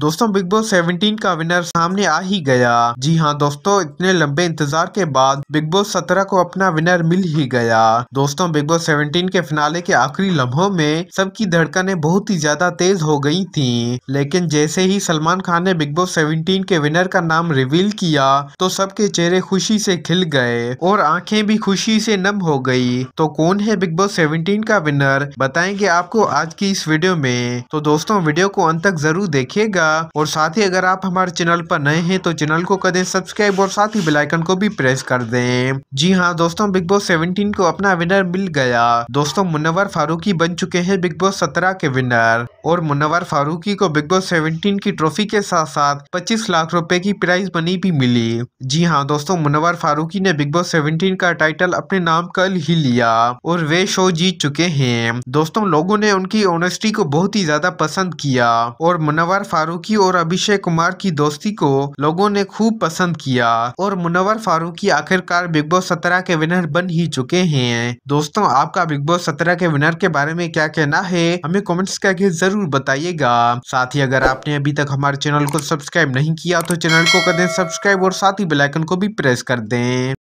दोस्तों big boss 17 का winner सामने आ ही गया जी हाँ दोस्तों इतने लंबे इंतजार के बाद बिग बॉस 17 को अपना विनर मिल ही गया दोस्तों बिग बॉस 17 के फिनाले के आखिरी लम्हों में सबकी धड़कनें बहुत ही ज्यादा तेज हो गई थी लेकिन जैसे ही सलमान खान ने बिग बॉस 17 के विनर का नाम रिवील किया तो सबके चेहरे खुशी से खिल गए और आँखें भी खुशी से नम हो गयी तो कौन है बिग बॉस सेवनटीन का विनर बताएंगे आपको आज की इस वीडियो में तो दोस्तों वीडियो को अंत तक जरूर देखेगा रहेगा और साथ ही अगर आप हमारे चैनल पर नए हैं तो चैनल को करें सब्सक्राइब और साथ ही बेलाइकन को भी प्रेस कर दें जी हाँ दोस्तों बिग बॉस सेवनटीन को अपना विनर मिल गया दोस्तों मुनवर फारूकी बन चुके हैं बिग बॉस सत्रह के विनर और मुनवर फारूकी को बिग बॉस सेवनटीन की ट्रॉफी के साथ साथ पच्चीस लाख रूपए की प्राइज मनी भी मिली जी हाँ दोस्तों मुनवर फारूकी ने बिग बॉस सेवनटीन का टाइटल अपने नाम कल ही लिया और वे शो जीत चुके हैं दोस्तों लोगों ने उनकी ऑनेस्टी को बहुत ही ज्यादा पसंद किया और मुनवर फारूकी फारूकी और अभिषेक कुमार की दोस्ती को लोगों ने खूब पसंद किया और मुनवर फारूकी आखिरकार बिग बॉस सत्रह के विनर बन ही चुके हैं दोस्तों आपका बिग बॉस सत्रह के विनर के बारे में क्या कहना है हमें कमेंट्स करके जरूर बताइएगा साथ ही अगर आपने अभी तक हमारे चैनल को सब्सक्राइब नहीं किया तो चैनल को कर दे सब्सक्राइब और साथ ही बेलाइकन को भी प्रेस कर दें